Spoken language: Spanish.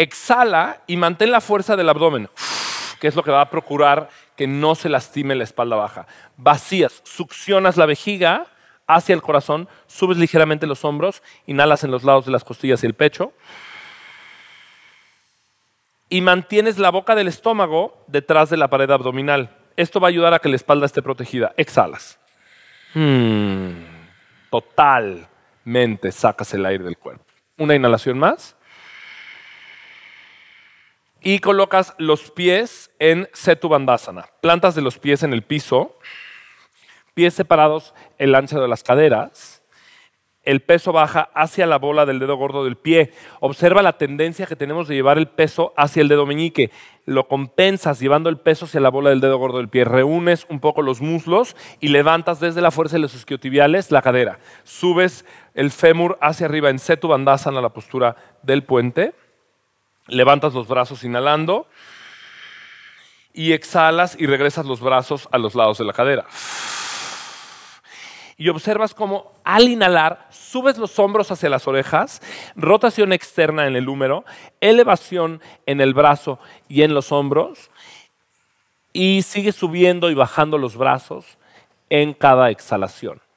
exhala y mantén la fuerza del abdomen, que es lo que va a procurar que no se lastime la espalda baja. Vacías, succionas la vejiga hacia el corazón, subes ligeramente los hombros, inhalas en los lados de las costillas y el pecho. Y mantienes la boca del estómago detrás de la pared abdominal. Esto va a ayudar a que la espalda esté protegida. Exhalas. Hmm. Totalmente sacas el aire del cuerpo. Una inhalación más y colocas los pies en Setu Bandhasana. Plantas de los pies en el piso, pies separados el ancho de las caderas. El peso baja hacia la bola del dedo gordo del pie. Observa la tendencia que tenemos de llevar el peso hacia el dedo meñique. Lo compensas llevando el peso hacia la bola del dedo gordo del pie. Reúnes un poco los muslos y levantas desde la fuerza de los isquiotibiales la cadera. Subes el fémur hacia arriba en Setu Bandhasana, la postura del puente levantas los brazos inhalando y exhalas y regresas los brazos a los lados de la cadera. Y observas cómo al inhalar subes los hombros hacia las orejas, rotación externa en el húmero, elevación en el brazo y en los hombros, y sigues subiendo y bajando los brazos en cada exhalación.